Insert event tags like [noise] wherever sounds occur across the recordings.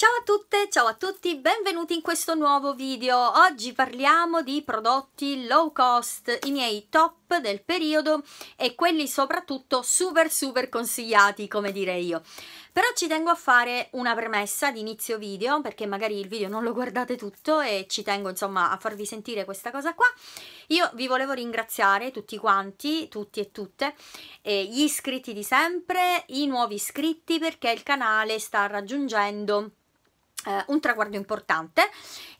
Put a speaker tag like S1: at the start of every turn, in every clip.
S1: Ciao a tutte, ciao a tutti, benvenuti in questo nuovo video. Oggi parliamo di prodotti low cost, i miei top del periodo e quelli soprattutto super super consigliati, come direi io. Però ci tengo a fare una premessa di inizio video, perché magari il video non lo guardate tutto e ci tengo insomma a farvi sentire questa cosa qua. Io vi volevo ringraziare tutti quanti, tutti e tutte, eh, gli iscritti di sempre, i nuovi iscritti, perché il canale sta raggiungendo eh, un traguardo importante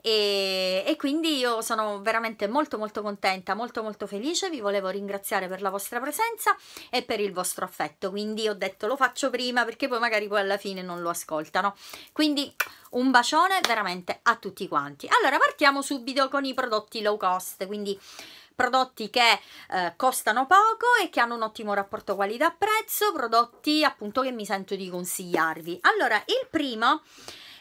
S1: e, e, quindi io sono veramente molto molto contenta, molto molto felice, vi volevo ringraziare per la vostra presenza e per il vostro affetto, quindi ho detto lo faccio prima perché poi magari poi alla fine non lo ascoltano, quindi un bacione veramente a tutti quanti. Allora partiamo subito con i prodotti low cost, quindi prodotti che eh, costano poco e che hanno un ottimo rapporto qualità-prezzo, prodotti appunto che mi sento di consigliarvi. Allora il primo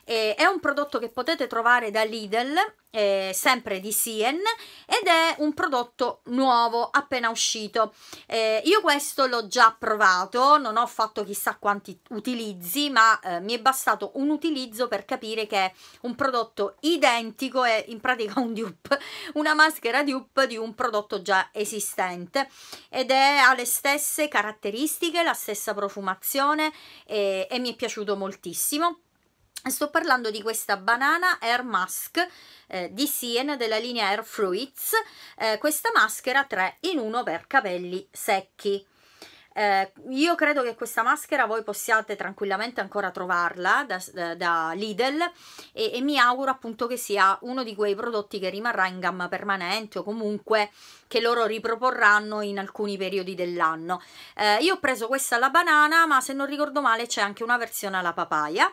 S1: eh, è un prodotto che potete trovare da Lidl, eh, sempre di Sien, ed è un prodotto nuovo, appena uscito. Eh, io questo l'ho già provato, non ho fatto chissà quanti utilizzi, ma eh, mi è bastato un utilizzo per capire che è un prodotto identico, è in pratica un dupe, una maschera dupe di un prodotto già esistente ed è, ha le stesse caratteristiche, la stessa profumazione eh, e mi è piaciuto moltissimo. Sto parlando di questa banana Air Mask eh, di Sien della linea Air Fruits, eh, questa maschera 3 in 1 per capelli secchi. Eh, io credo che questa maschera voi possiate tranquillamente ancora trovarla da, eh, da Lidl e, e, mi auguro appunto che sia uno di quei prodotti che rimarrà in gamma permanente o comunque che loro riproporranno in alcuni periodi dell'anno. Eh, io ho preso questa alla banana ma se non ricordo male c'è anche una versione alla papaya.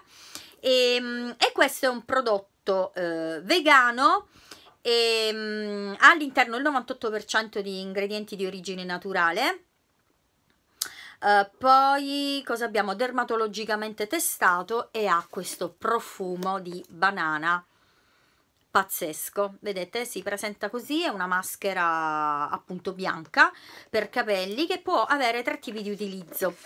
S1: E, ehm, e questo è un prodotto eh, vegano e, um, all'interno il 98% di ingredienti di origine naturale. Uh, poi cosa abbiamo dermatologicamente testato e ha questo profumo di banana pazzesco vedete si presenta così è una maschera appunto bianca per capelli che può avere tre tipi di utilizzo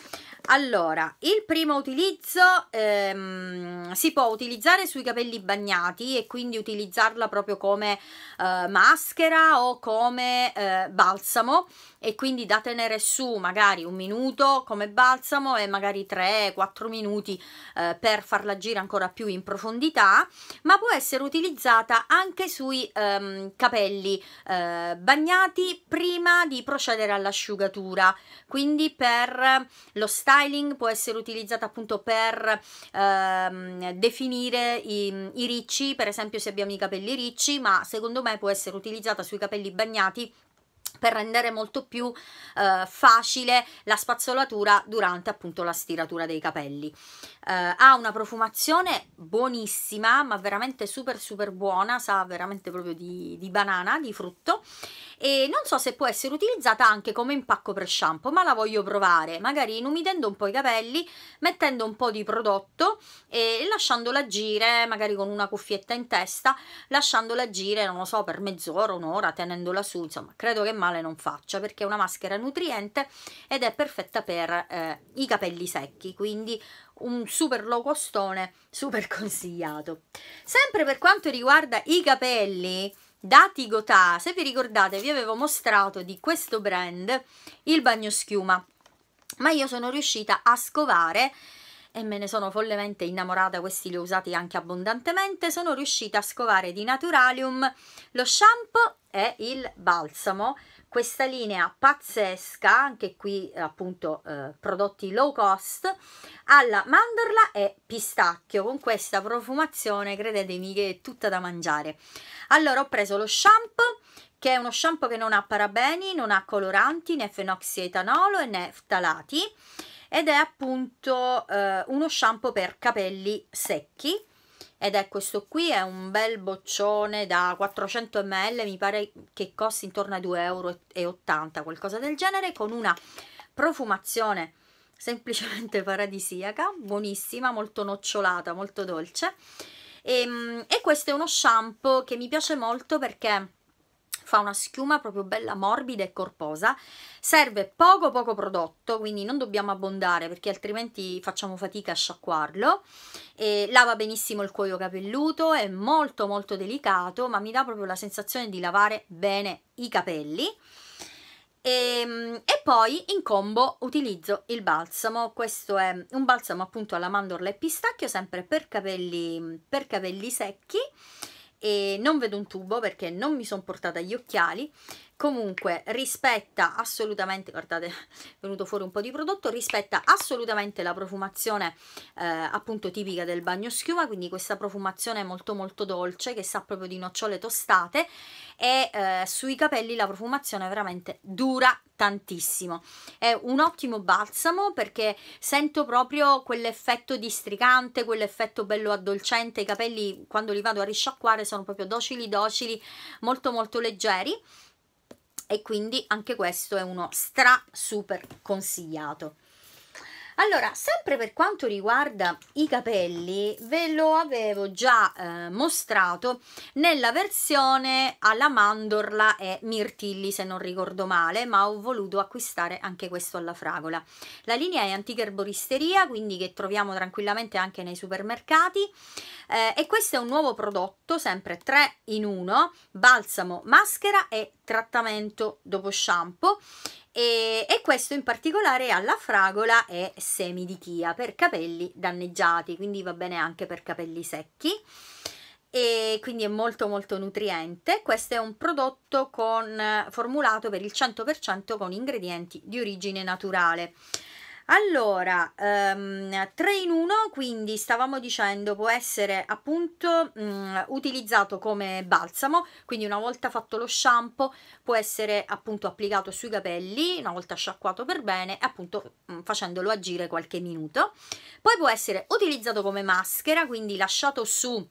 S1: allora il primo utilizzo ehm, si può utilizzare sui capelli bagnati e quindi utilizzarla proprio come eh, maschera o come eh, balsamo e quindi da tenere su magari un minuto come balsamo e magari 3-4 minuti eh, per farla agire ancora più in profondità, ma può essere utilizzata anche sui ehm, capelli eh, bagnati prima di procedere all'asciugatura, quindi per lo styling può essere utilizzata appunto per ehm, definire i, i ricci, per esempio se abbiamo i capelli ricci, ma secondo me può essere utilizzata sui capelli bagnati per rendere molto più eh, facile la spazzolatura durante appunto la stiratura dei capelli. Eh, ha una profumazione buonissima, ma veramente super super buona, sa veramente proprio di, di banana, di frutto e non so se può essere utilizzata anche come impacco per shampoo ma la voglio provare magari inumidendo un po' i capelli mettendo un po' di prodotto e lasciandola agire magari con una cuffietta in testa lasciandola agire non lo so per mezz'ora un'ora tenendola su insomma credo che male non faccia perché è una maschera nutriente ed è perfetta per eh, i capelli secchi quindi un super low costone super [laughs] consigliato sempre per quanto riguarda i capelli da Tigotà, se vi ricordate vi avevo mostrato di questo brand il bagnoschiuma, ma io sono riuscita a scovare e me ne sono follemente innamorata, questi li ho usati anche abbondantemente, sono riuscita a scovare di Naturalium lo shampoo e il balsamo. Questa linea pazzesca, anche qui appunto eh, prodotti low cost, alla mandorla e pistacchio, con questa profumazione credetemi che è tutta da mangiare. Allora ho preso lo shampoo, che è uno shampoo che non ha parabeni, non ha coloranti, né fenoxietanolo né ftalati, ed è appunto eh, uno shampoo per capelli secchi ed è questo qui, è un bel boccione da 400 ml, mi pare che costi intorno a 2,80 euro, qualcosa del genere, con una profumazione semplicemente [laughs] paradisiaca, buonissima, molto nocciolata, molto dolce. E, ehm, e questo è uno shampoo che mi piace molto perché fa una schiuma proprio bella morbida e corposa, serve poco poco prodotto, quindi non dobbiamo abbondare perché altrimenti facciamo fatica a sciacquarlo, e lava benissimo il cuoio capelluto, è molto molto delicato, ma mi dà proprio la sensazione di lavare bene i capelli. E, ehm, e, poi in combo utilizzo il balsamo, questo è un balsamo appunto alla mandorla e pistacchio, sempre per capelli, per capelli secchi e non vedo un tubo perché non mi sono portata gli occhiali comunque rispetta assolutamente guardate è venuto fuori un po' di prodotto rispetta assolutamente la profumazione eh, appunto tipica del bagno schiuma quindi questa profumazione molto molto dolce che sa proprio di nocciole tostate e eh, sui capelli la profumazione veramente dura tantissimo è un ottimo balsamo perché sento proprio quell'effetto districante quell'effetto bello addolcente i capelli quando li vado a risciacquare sono proprio docili docili molto molto leggeri e quindi anche questo è uno stra super consigliato allora, sempre per quanto riguarda i capelli, ve lo avevo già eh, mostrato nella versione alla mandorla e mirtilli, se non ricordo male, ma ho voluto acquistare anche questo alla fragola. La linea è antica erboristeria, quindi che troviamo tranquillamente anche nei supermercati eh, e questo è un nuovo prodotto, sempre 3 in 1, balsamo, maschera e trattamento dopo shampoo e, e, questo in particolare alla fragola e semi di chia per capelli danneggiati, quindi va bene anche per capelli secchi e quindi è molto molto nutriente. Questo è un prodotto con, formulato per il 100% con ingredienti di origine naturale. Allora, ehm, 3 in 1, quindi stavamo dicendo può essere appunto mh, mm, utilizzato come balsamo, quindi una volta fatto lo shampoo può essere appunto applicato sui capelli, una volta sciacquato per bene, appunto mh, mm, facendolo agire qualche minuto. Poi può essere utilizzato come maschera, quindi lasciato su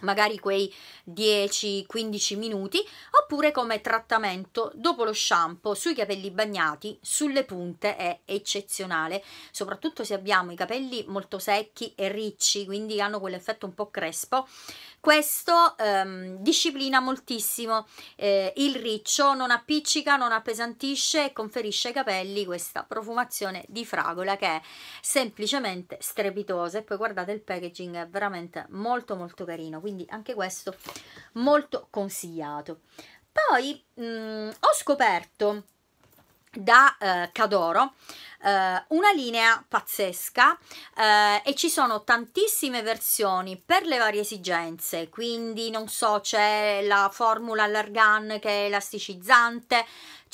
S1: magari quei 10-15 minuti, oppure come trattamento dopo lo shampoo sui capelli bagnati, sulle punte è eccezionale, soprattutto se abbiamo i capelli molto secchi e ricci, quindi hanno quell'effetto un po' crespo. Questo ehm, disciplina moltissimo eh, il riccio, non appiccica, non appesantisce e conferisce ai capelli questa profumazione di fragola che è semplicemente strepitosa e poi guardate il packaging è veramente molto molto carino quindi anche questo molto consigliato. Poi mh, mm, ho scoperto da eh, Cadoro eh, una linea pazzesca eh, e ci sono tantissime versioni per le varie esigenze quindi non so c'è la formula all'argan che è elasticizzante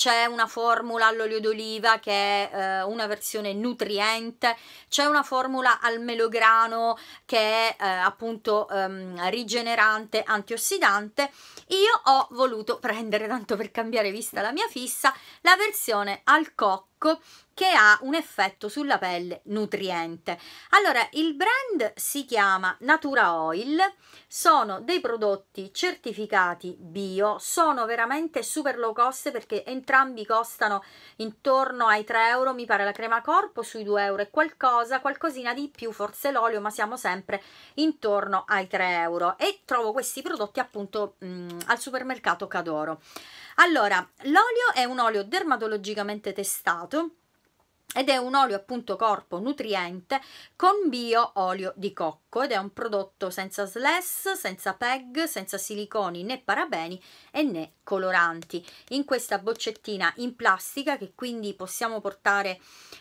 S1: c'è una formula all'olio d'oliva che è eh, una versione nutriente, c'è una formula al melograno che è eh, appunto ehm, rigenerante, antiossidante. Io ho voluto prendere, tanto per cambiare vista la mia fissa, la versione al cocco secco che ha un effetto sulla pelle nutriente. Allora, il brand si chiama Natura Oil, sono dei prodotti certificati bio, sono veramente super low cost perché entrambi costano intorno ai 3 euro, mi pare la crema corpo sui 2 euro e qualcosa, qualcosina di più, forse l'olio, ma siamo sempre intorno ai 3 euro e trovo questi prodotti appunto mh, mm, al supermercato Cadoro. Allora, l'olio è un olio dermatologicamente testato ed è un olio appunto corpo nutriente con bio olio di cocco ed è un prodotto senza sless, senza PEG, senza siliconi né parabeni e né coloranti. In questa boccettina in plastica che quindi possiamo portare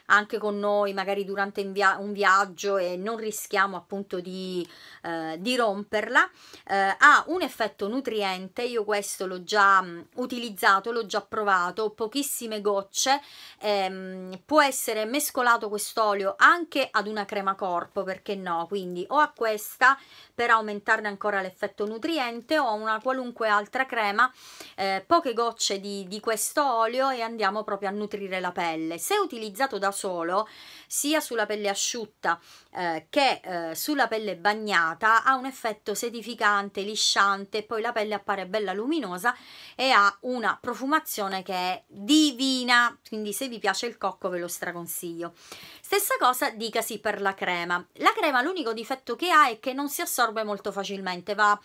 S1: anche con noi magari durante un, viaggio e non rischiamo appunto di, eh, di romperla, eh, ha un effetto nutriente, io questo l'ho già utilizzato, l'ho già provato, pochissime gocce, ehm, può essere essere mescolato quest'olio anche ad una crema corpo, perché no? Quindi o a questa per aumentarne ancora l'effetto nutriente o a una qualunque altra crema, eh, poche gocce di, di questo olio e andiamo proprio a nutrire la pelle. Se utilizzato da solo, sia sulla pelle asciutta eh, che eh, sulla pelle bagnata, ha un effetto sedificante, lisciante, poi la pelle appare bella luminosa e ha una profumazione che è divina, quindi se vi piace il cocco ve lo straconsiglio straconsiglio. Stessa cosa dicasi per la crema. La crema l'unico difetto che ha è che non si assorbe molto facilmente, va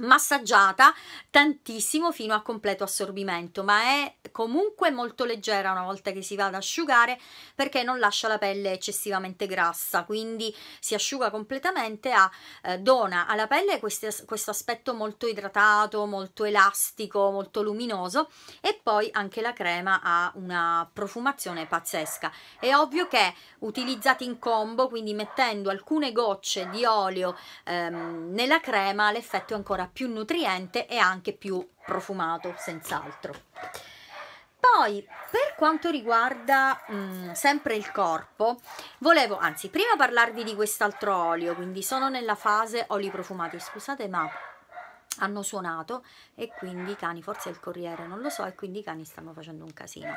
S1: massaggiata tantissimo fino a completo assorbimento ma è comunque molto leggera una volta che si va ad asciugare perché non lascia la pelle eccessivamente grassa quindi si asciuga completamente a, eh, dona alla pelle questo, questo aspetto molto idratato molto elastico molto luminoso e poi anche la crema ha una profumazione pazzesca è ovvio che utilizzati in combo quindi mettendo alcune gocce di olio ehm, nella crema l'effetto è ancora ancora più nutriente e anche più profumato, senz'altro. Poi, per quanto riguarda mh, mm, sempre il corpo, volevo, anzi, prima parlarvi di quest'altro olio, quindi sono nella fase oli profumati, scusate ma hanno suonato e quindi i cani, forse è il corriere, non lo so, e quindi i cani stanno facendo un casino.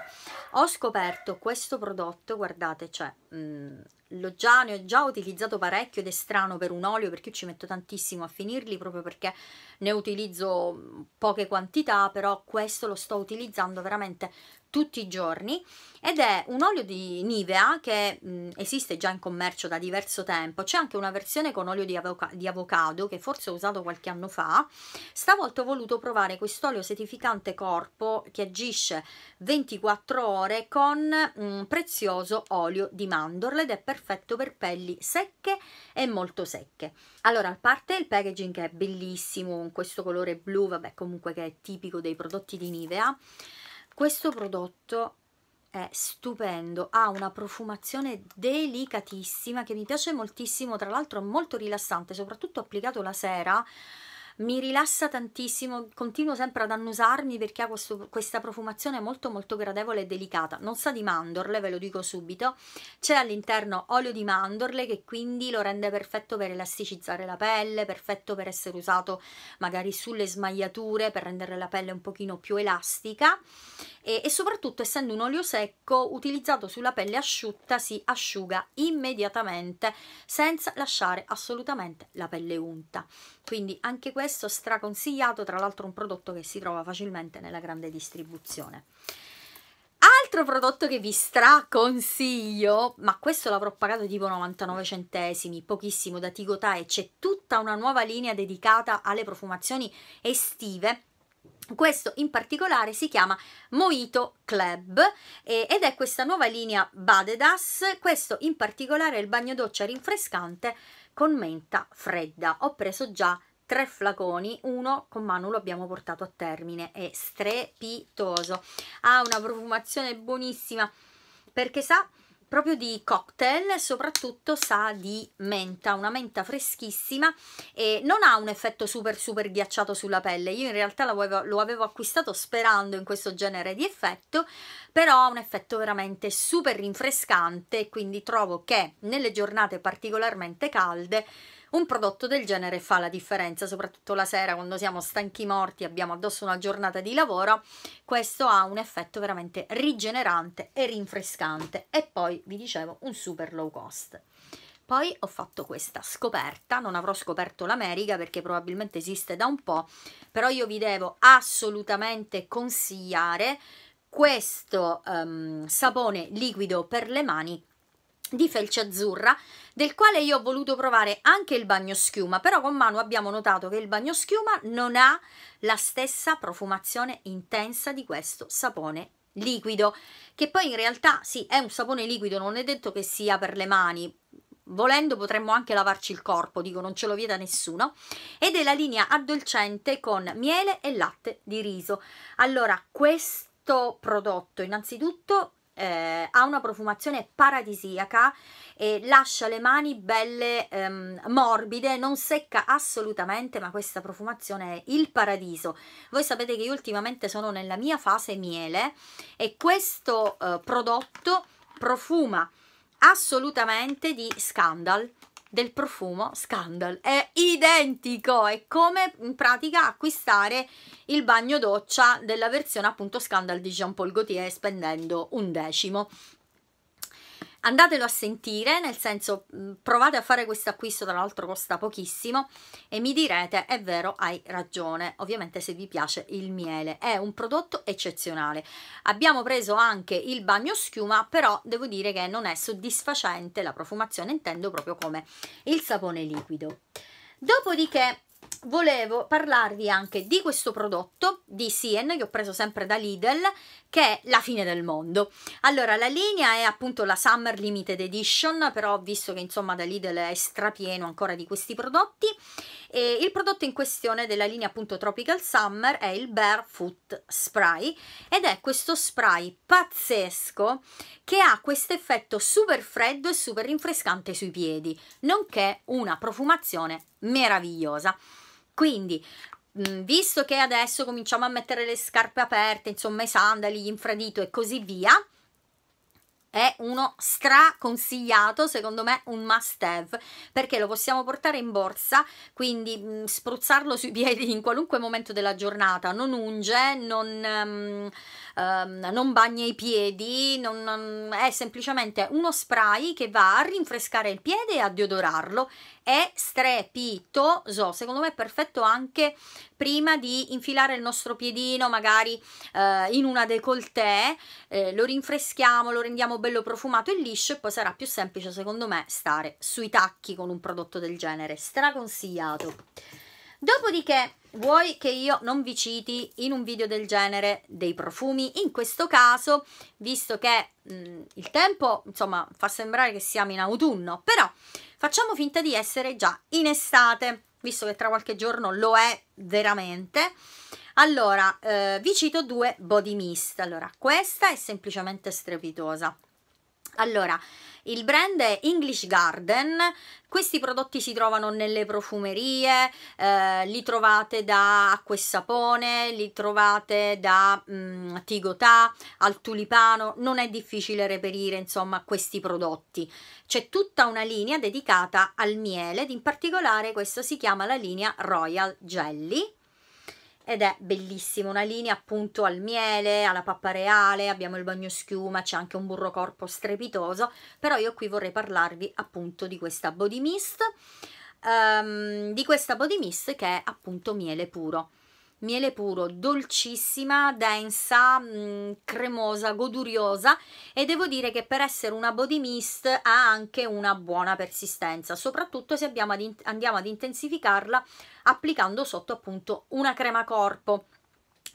S1: Ho scoperto questo prodotto, guardate, cioè... Mh, mm, l'ho già, ne ho già utilizzato parecchio ed è strano per un olio perché io ci metto tantissimo a finirli proprio perché ne utilizzo poche quantità però questo lo sto utilizzando veramente tutti i giorni ed è un olio di Nivea che mh, esiste già in commercio da diverso tempo c'è anche una versione con olio di, avoca di avocado che forse ho usato qualche anno fa stavolta ho voluto provare quest'olio setificante corpo che agisce 24 ore con mh, prezioso olio di mandorla ed è per perfetto per pelli secche e molto secche. Allora, a parte il packaging che è bellissimo, con questo colore blu, vabbè comunque che è tipico dei prodotti di Nivea, questo prodotto è stupendo, ha una profumazione delicatissima che mi piace moltissimo, tra l'altro è molto rilassante, soprattutto applicato la sera, mi rilassa tantissimo, continuo sempre ad annusarmi perché ha questo, questa profumazione molto molto gradevole e delicata, non sa di mandorle, ve lo dico subito, c'è all'interno olio di mandorle che quindi lo rende perfetto per elasticizzare la pelle, perfetto per essere usato magari sulle smagliature per rendere la pelle un pochino più elastica e, e soprattutto essendo un olio secco utilizzato sulla pelle asciutta si asciuga immediatamente senza lasciare assolutamente la pelle unta quindi anche questo straconsigliato tra l'altro un prodotto che si trova facilmente nella grande distribuzione altro prodotto che vi straconsiglio ma questo l'avrò pagato tipo 99 centesimi pochissimo da Tigotà e c'è tutta una nuova linea dedicata alle profumazioni estive questo in particolare si chiama Moito Club eh, ed è questa nuova linea Badedas, questo in particolare è il bagno doccia rinfrescante con menta fredda. Ho preso già tre flaconi, uno con mano lo abbiamo portato a termine, è strepitoso. Ha una profumazione buonissima perché sa proprio di cocktail, soprattutto sa di menta, una menta freschissima e non ha un effetto super super ghiacciato sulla pelle, io in realtà lo avevo, lo avevo acquistato sperando in questo genere di effetto, però ha un effetto veramente super rinfrescante, quindi trovo che nelle giornate particolarmente calde un prodotto del genere fa la differenza, soprattutto la sera quando siamo stanchi morti, abbiamo addosso una giornata di lavoro, questo ha un effetto veramente rigenerante e rinfrescante e poi vi dicevo un super low cost. Poi ho fatto questa scoperta, non avrò scoperto l'America perché probabilmente esiste da un po', però io vi devo assolutamente consigliare questo um, sapone liquido per le mani di felce azzurra del quale io ho voluto provare anche il bagno schiuma però con mano abbiamo notato che il bagno schiuma non ha la stessa profumazione intensa di questo sapone liquido che poi in realtà sì è un sapone liquido non è detto che sia per le mani volendo potremmo anche lavarci il corpo dico non ce lo vieta nessuno ed è la linea addolcente con miele e latte di riso allora questo prodotto innanzitutto eh, ha una profumazione paradisiaca e lascia le mani belle ehm, morbide, non secca assolutamente, ma questa profumazione è il paradiso. Voi sapete che io ultimamente sono nella mia fase miele e questo eh, prodotto profuma assolutamente di scandal del profumo Scandal. È identico, è come in pratica acquistare il bagno doccia della versione appunto Scandal di Jean Paul Gaultier spendendo un decimo andatelo a sentire, nel senso mm, provate a fare questo acquisto, tra l'altro costa pochissimo e mi direte è vero hai ragione, ovviamente se vi piace il miele, è un prodotto eccezionale. Abbiamo preso anche il bagno schiuma, però devo dire che non è soddisfacente la profumazione, intendo proprio come il sapone liquido. Dopodiché volevo parlarvi anche di questo prodotto di Sien che ho preso sempre da Lidl che è la fine del mondo. Allora, la linea è appunto la Summer Limited Edition, però visto che insomma da Lidl è strapieno ancora di questi prodotti, e il prodotto in questione della linea appunto Tropical Summer è il Barefoot Spray ed è questo spray pazzesco che ha questo effetto super freddo e super rinfrescante sui piedi, nonché una profumazione meravigliosa. Quindi visto che adesso cominciamo a mettere le scarpe aperte, insomma i sandali, l'infradito e così via, è uno straconsigliato, secondo me un must have, perché lo possiamo portare in borsa, quindi mh, spruzzarlo sui piedi in qualunque momento della giornata, non unge, non, um, um, non bagna i piedi, non, non, è semplicemente uno spray che va a rinfrescare il piede e a deodorarlo è strepitoso, secondo me è perfetto anche prima di infilare il nostro piedino magari eh, in una décolleté, eh, lo rinfreschiamo, lo rendiamo bello profumato e liscio e poi sarà più semplice secondo me stare sui tacchi con un prodotto del genere, straconsigliato. Dopodiché vuoi che io non vi citi in un video del genere dei profumi? In questo caso, visto che mh, mm, il tempo, insomma, fa sembrare che siamo in autunno, però facciamo finta di essere già in estate, visto che tra qualche giorno lo è veramente. Allora, eh, vi cito due body mist. Allora, questa è semplicemente strepitosa. Allora, il brand è English Garden, questi prodotti si trovano nelle profumerie, eh, li trovate da acqua e sapone, li trovate da mh, mm, Tigotà, al tulipano, non è difficile reperire insomma questi prodotti. C'è tutta una linea dedicata al miele ed in particolare questa si chiama la linea Royal Jelly ed è bellissimo, una linea appunto al miele, alla pappa reale, abbiamo il bagno schiuma, c'è anche un burro corpo strepitoso, però io qui vorrei parlarvi appunto di questa body mist, um, di questa body mist che è appunto miele puro miele puro, dolcissima, densa, mh, mm, cremosa, goduriosa e devo dire che per essere una body mist ha anche una buona persistenza, soprattutto se ad andiamo ad intensificarla applicando sotto appunto una crema corpo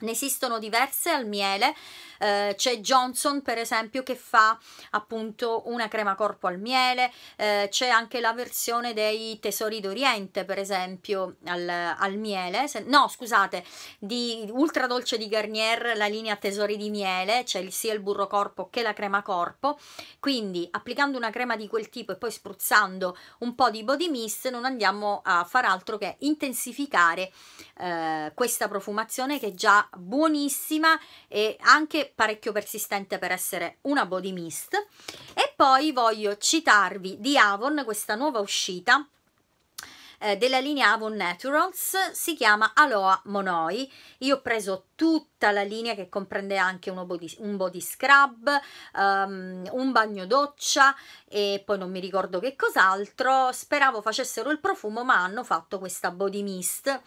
S1: ne esistono diverse al miele, eh, c'è Johnson per esempio che fa appunto una crema corpo al miele, eh, c'è anche la versione dei tesori d'Oriente per esempio al, al miele, Se, no scusate, di ultra dolce di Garnier la linea tesori di miele, c'è sia il burro corpo che la crema corpo, quindi applicando una crema di quel tipo e poi spruzzando un po' di body mist non andiamo a far altro che intensificare eh, questa profumazione che già buonissima e anche parecchio persistente per essere una body mist e poi voglio citarvi di Avon questa nuova uscita eh, della linea Avon Naturals si chiama Aloha Monoi io ho preso tutta la linea che comprende anche body, un body scrub, um, un bagno doccia e poi non mi ricordo che cos'altro. Speravo facessero il profumo, ma hanno fatto questa body mist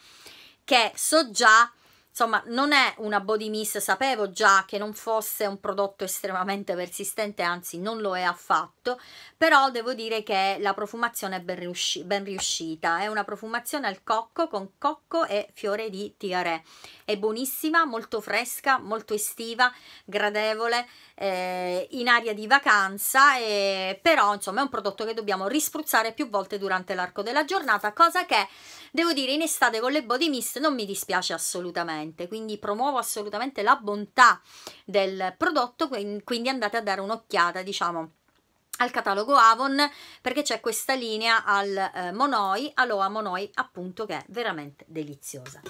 S1: che so già Insomma, non è una body mist, sapevo già che non fosse un prodotto estremamente persistente, anzi non lo è affatto, però devo dire che la profumazione è ben, riusci ben riuscita, è una profumazione al cocco con cocco e fiore di tiare, è buonissima, molto fresca, molto estiva, gradevole, eh, in aria di vacanza, eh, però insomma è un prodotto che dobbiamo rispruzzare più volte durante l'arco della giornata, cosa che devo dire in estate con le body mist non mi dispiace assolutamente cliente, quindi promuovo assolutamente la bontà del prodotto, quindi andate a dare un'occhiata, diciamo al catalogo Avon perché c'è questa linea al eh, Monoi, Aloha Monoi appunto che è veramente deliziosa.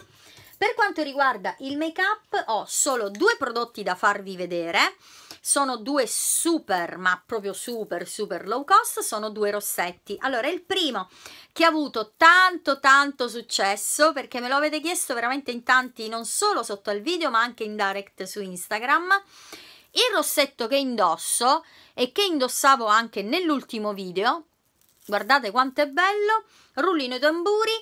S1: Per quanto riguarda il make up ho solo due prodotti da farvi vedere, sono due super, ma proprio super super low cost, sono due rossetti. Allora il primo che ha avuto tanto tanto successo perché me lo avete chiesto veramente in tanti non solo sotto al video ma anche in direct su Instagram il rossetto che indosso e che indossavo anche nell'ultimo video guardate quanto è bello rullino i tamburi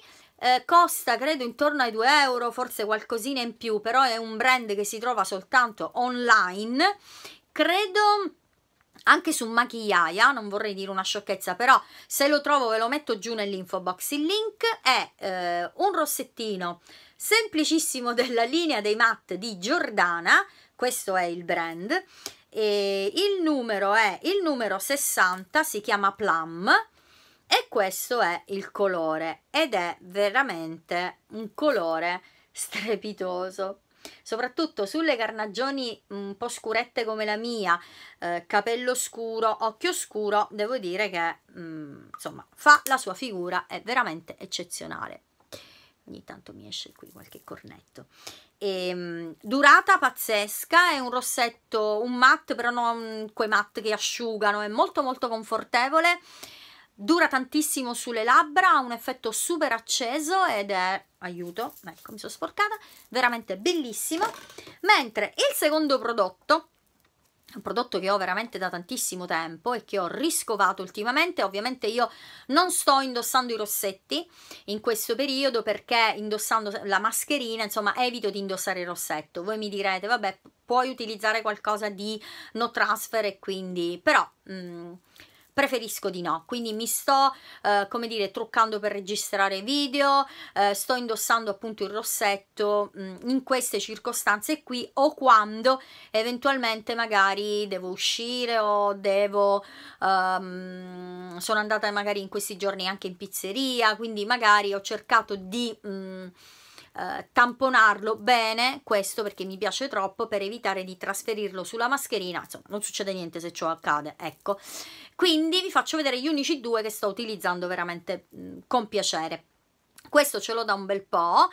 S1: eh, costa credo intorno ai 2 euro, forse qualcosina in più, però è un brand che si trova soltanto online. Credo anche su Machiaia, non vorrei dire una sciocchezza, però se lo trovo ve lo metto giù nell'info box. Il link è eh, un rossettino semplicissimo [laughs] della linea dei matte di Giordana, questo è il brand, e il numero è il numero 60, si chiama Plum, e questo è il colore ed è veramente un colore strepitoso soprattutto sulle carnagioni un po' scurette come la mia, eh, capello scuro, occhio scuro, devo dire che mh, mm, insomma fa la sua figura, è veramente eccezionale. Ogni tanto mi esce qui qualche cornetto. E, ehm, mh, durata pazzesca, è un rossetto, un matte, però non quei matte che asciugano, è molto molto confortevole dura tantissimo sulle labbra, ha un effetto super acceso ed è, aiuto, ecco mi sono sporcata, veramente bellissimo. Mentre il secondo prodotto, un prodotto che ho veramente da tantissimo tempo e che ho riscovato ultimamente, ovviamente io non sto indossando i rossetti in questo periodo perché indossando la mascherina, insomma evito di indossare il rossetto. Voi mi direte, vabbè, puoi utilizzare qualcosa di no transfer e quindi, però... Mh, mm, preferisco di no, quindi mi sto, eh, come dire, truccando per registrare video, eh, sto indossando appunto il rossetto mh, mm, in queste circostanze qui o quando eventualmente magari devo uscire o devo, um, sono andata magari in questi giorni anche in pizzeria, quindi magari ho cercato di... Mh, mm, eh, tamponarlo bene questo perché mi piace troppo per evitare di trasferirlo sulla mascherina insomma non succede niente se ciò accade ecco quindi vi faccio vedere gli unici due che sto utilizzando veramente mm, con piacere questo ce l'ho da un bel po'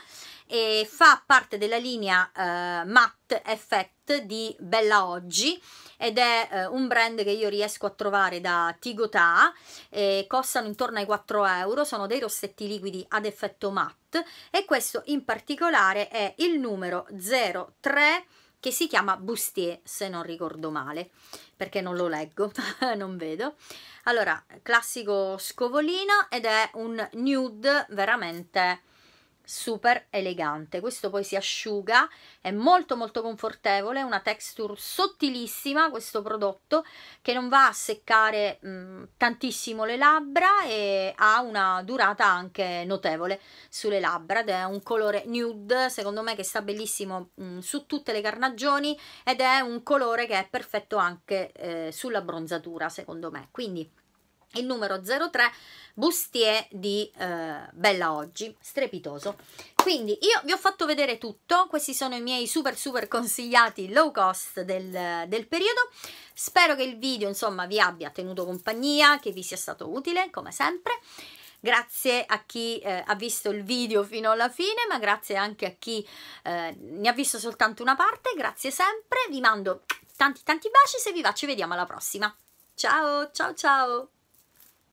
S1: e fa parte della linea eh, Matte Effect di Bella Oggi ed è eh, un brand che io riesco a trovare da Tigotà eh, costano intorno ai 4 euro sono dei rossetti liquidi ad effetto matte e questo in particolare è il numero 03 che si chiama Bustier, se non ricordo male, perché non lo leggo, [laughs] non vedo. Allora, classico scovolino ed è un nude veramente super elegante questo poi si asciuga è molto molto confortevole una texture sottilissima questo prodotto che non va a seccare mh, tantissimo le labbra e ha una durata anche notevole sulle labbra ed è un colore nude secondo me che sta bellissimo mh, su tutte le carnagioni ed è un colore che è perfetto anche eh, sulla bronzatura secondo me quindi il numero 03 Bustier di eh, Bella Oggi, strepitoso. Quindi io vi ho fatto vedere tutto, questi sono i miei super super consigliati low cost del, del periodo, spero che il video insomma vi abbia tenuto compagnia, che vi sia stato utile come sempre, grazie a chi eh, ha visto il video fino alla fine, ma grazie anche a chi eh, ne ha visto soltanto una parte, grazie sempre, vi mando tanti tanti baci, se vi va ci vediamo alla prossima, ciao ciao ciao!